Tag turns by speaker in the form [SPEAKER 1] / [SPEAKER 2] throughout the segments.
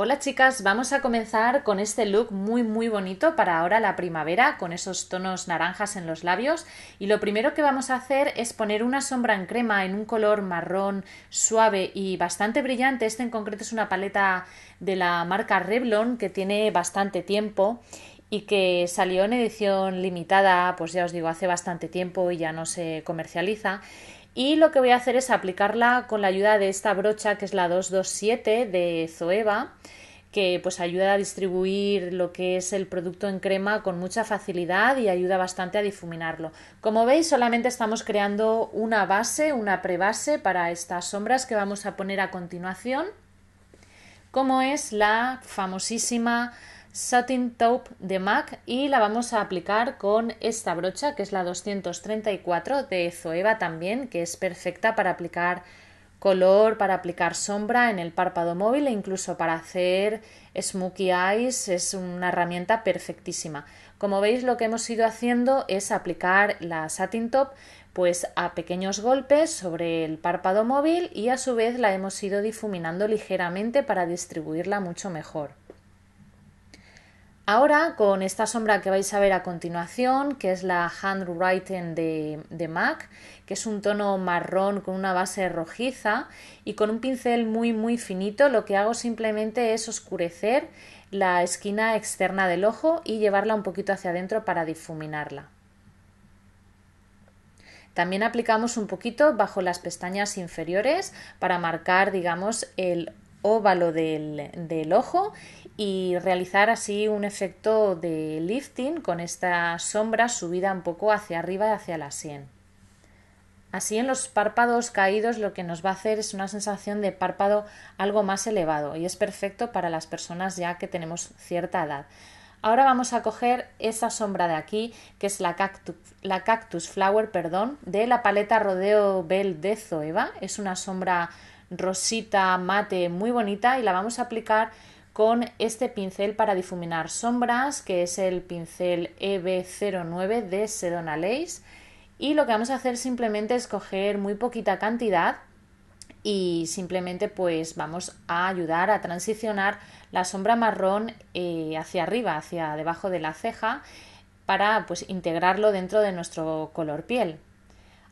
[SPEAKER 1] Hola chicas, vamos a comenzar con este look muy muy bonito para ahora la primavera, con esos tonos naranjas en los labios y lo primero que vamos a hacer es poner una sombra en crema en un color marrón suave y bastante brillante, este en concreto es una paleta de la marca Revlon que tiene bastante tiempo y que salió en edición limitada, pues ya os digo, hace bastante tiempo y ya no se comercializa. Y lo que voy a hacer es aplicarla con la ayuda de esta brocha que es la 227 de Zoeva, que pues ayuda a distribuir lo que es el producto en crema con mucha facilidad y ayuda bastante a difuminarlo. Como veis, solamente estamos creando una base, una prebase para estas sombras que vamos a poner a continuación, como es la famosísima Satin Taupe de MAC y la vamos a aplicar con esta brocha que es la 234 de Zoeva también, que es perfecta para aplicar color, para aplicar sombra en el párpado móvil e incluso para hacer smokey eyes es una herramienta perfectísima. Como veis lo que hemos ido haciendo es aplicar la satin top pues a pequeños golpes sobre el párpado móvil y a su vez la hemos ido difuminando ligeramente para distribuirla mucho mejor. Ahora, con esta sombra que vais a ver a continuación, que es la Handwriting de, de MAC, que es un tono marrón con una base rojiza y con un pincel muy muy finito, lo que hago simplemente es oscurecer la esquina externa del ojo y llevarla un poquito hacia adentro para difuminarla. También aplicamos un poquito bajo las pestañas inferiores para marcar, digamos, el óvalo del, ojo y realizar así un efecto de lifting con esta sombra subida un poco hacia arriba y hacia la sien. Así en los párpados caídos lo que nos va a hacer es una sensación de párpado algo más elevado y es perfecto para las personas ya que tenemos cierta edad. Ahora vamos a coger esa sombra de aquí, que es la cactus, la cactus flower, perdón, de la paleta Rodeo Bell de Zoeva. Es una sombra rosita mate muy bonita y la vamos a aplicar con este pincel para difuminar sombras que es el pincel EB09 de Sedona Lace y lo que vamos a hacer simplemente es coger muy poquita cantidad y simplemente pues vamos a ayudar a transicionar la sombra marrón eh, hacia arriba, hacia debajo de la ceja para pues integrarlo dentro de nuestro color piel.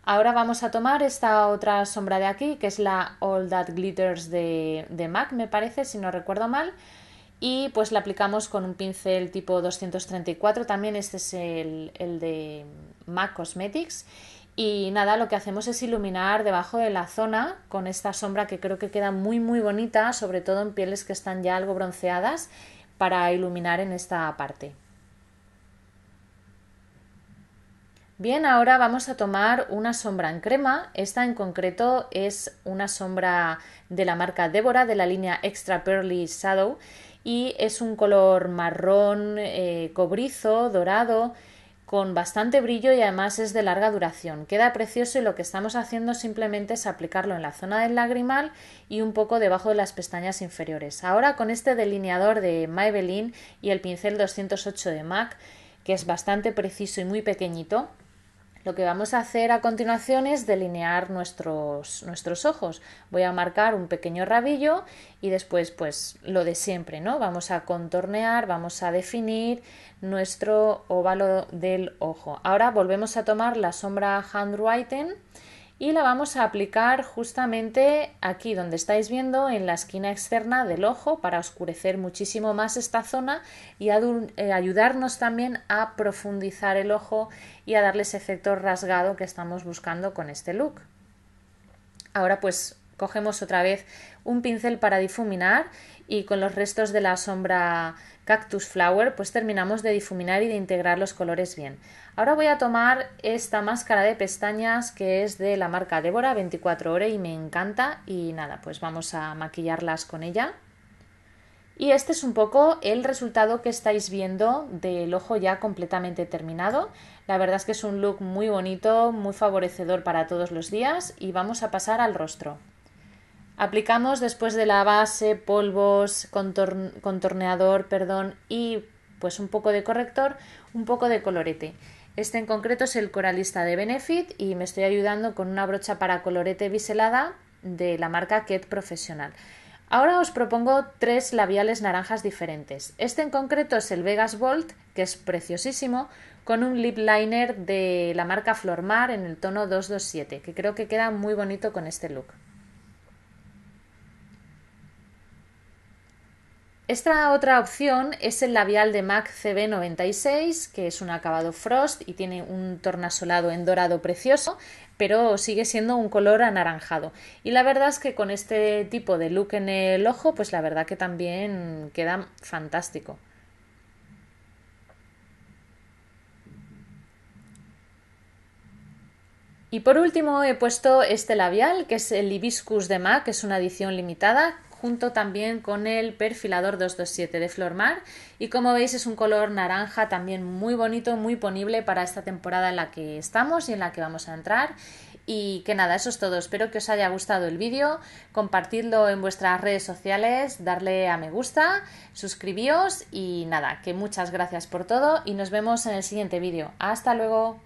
[SPEAKER 1] Ahora vamos a tomar esta otra sombra de aquí, que es la All That Glitters de, MAC, me parece, si no recuerdo mal. Y pues la aplicamos con un pincel tipo 234, también este es el de MAC Cosmetics. Y nada, lo que hacemos es iluminar debajo de la zona con esta sombra que creo que queda muy muy bonita, sobre todo en pieles que están ya algo bronceadas, para iluminar en esta parte. Bien, ahora vamos a tomar una sombra en crema. Esta en concreto es una sombra de la marca Débora de la línea Extra Pearly Shadow y es un color marrón eh, cobrizo, dorado, con bastante brillo y además es de larga duración. Queda precioso y lo que estamos haciendo simplemente es aplicarlo en la zona del lagrimal y un poco debajo de las pestañas inferiores. Ahora con este delineador de Maybelline y el pincel 208 de MAC que es bastante preciso y muy pequeñito, lo que vamos a hacer a continuación es delinear nuestros, nuestros ojos. Voy a marcar un pequeño rabillo y después pues lo de siempre, ¿no? Vamos a contornear, vamos a definir nuestro óvalo del ojo. Ahora volvemos a tomar la sombra handwriting y la vamos a aplicar justamente aquí donde estáis viendo en la esquina externa del ojo para oscurecer muchísimo más esta zona y eh, ayudarnos también a profundizar el ojo y a darle ese efecto rasgado que estamos buscando con este look. Ahora pues cogemos otra vez un pincel para difuminar y con los restos de la sombra Cactus Flower, pues terminamos de difuminar y de integrar los colores bien. Ahora voy a tomar esta máscara de pestañas que es de la marca Débora 24 horas y me encanta y nada, pues vamos a maquillarlas con ella. Y este es un poco el resultado que estáis viendo del ojo ya completamente terminado. La verdad es que es un look muy bonito, muy favorecedor para todos los días y vamos a pasar al rostro. Aplicamos después de la base, polvos, contorneador, perdón, y pues un poco de corrector, un poco de colorete. Este en concreto es el coralista de Benefit y me estoy ayudando con una brocha para colorete biselada de la marca Ket Professional. Ahora os propongo tres labiales naranjas diferentes. Este en concreto es el Vegas Volt, que es preciosísimo, con un lip liner de la marca Flormar en el tono 227, que creo que queda muy bonito con este look. Esta otra opción es el labial de MAC CB96, que es un acabado frost y tiene un tornasolado en dorado precioso, pero sigue siendo un color anaranjado. Y la verdad es que con este tipo de look en el ojo, pues la verdad que también queda fantástico. Y por último he puesto este labial, que es el Hibiscus de MAC, que es una edición limitada, junto también con el perfilador 227 de Flormar y como veis es un color naranja también muy bonito, muy ponible para esta temporada en la que estamos y en la que vamos a entrar y que nada, eso es todo, espero que os haya gustado el vídeo, compartidlo en vuestras redes sociales, darle a me gusta, suscribíos y nada, que muchas gracias por todo y nos vemos en el siguiente vídeo, hasta luego.